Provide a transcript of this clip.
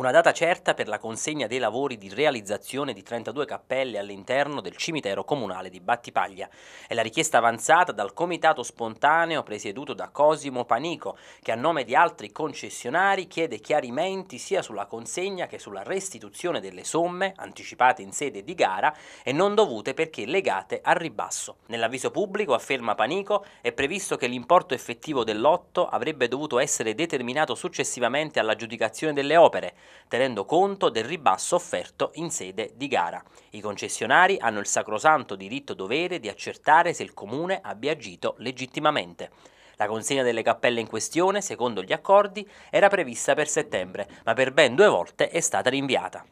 Una data certa per la consegna dei lavori di realizzazione di 32 cappelle all'interno del cimitero comunale di Battipaglia. È la richiesta avanzata dal comitato spontaneo presieduto da Cosimo Panico, che a nome di altri concessionari chiede chiarimenti sia sulla consegna che sulla restituzione delle somme anticipate in sede di gara e non dovute perché legate al ribasso. Nell'avviso pubblico, afferma Panico, è previsto che l'importo effettivo del lotto avrebbe dovuto essere determinato successivamente all'aggiudicazione delle opere tenendo conto del ribasso offerto in sede di gara. I concessionari hanno il sacrosanto diritto-dovere di accertare se il comune abbia agito legittimamente. La consegna delle cappelle in questione, secondo gli accordi, era prevista per settembre, ma per ben due volte è stata rinviata.